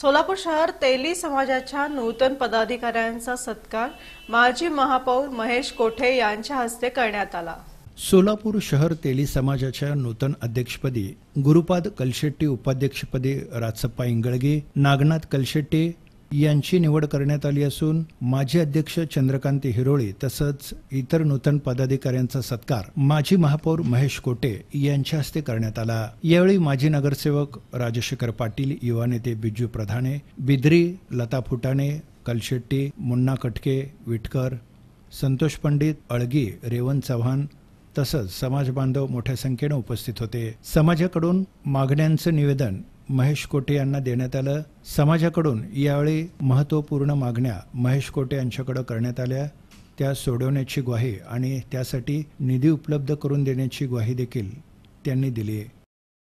सोलापूर शहर तेली समाजाच्या नूतन पदाधिकाऱ्यांचा सत्कार माजी महापौर महेश कोठे यांच्या हस्ते करण्यात आला सोलापूर शहर तेली समाजाच्या नूतन अध्यक्षपदी गुरुपाद कलशेट्टी उपाध्यक्षपदी राजसप्पा इंगळगे नागनाथ कलशेट्टी यांची निवड करण्यात आली असून माजी अध्यक्ष चंद्रकांत हिरोळे तसंच इतर नूतन पदाधिकाऱ्यांचा सत्कार माजी महापौर महेश कोटे यांच्या हस्ते करण्यात आला यावेळी माजी नगरसेवक राजशेखर पाटील युवा नेते बिजू प्रधाने बिद्री लता फुटाणे कलशेट्टी मुन्ना कटके विटकर संतोष पंडित अळगी रेवन चव्हाण तसंच समाज बांधव मोठ्या संख्येनं उपस्थित होते समाजाकडून मागण्यांचं निवेदन महेश कोटे यांना देण्यात आलं समाजाकडून यावेळी महत्त्वपूर्ण मागण्या महेश कोटे यांच्याकडे करण्यात आल्या त्या सोडवण्याची ग्वाही आणि त्यासाठी निधी उपलब्ध करून देण्याची ग्वाही देखील त्यांनी दिली आहे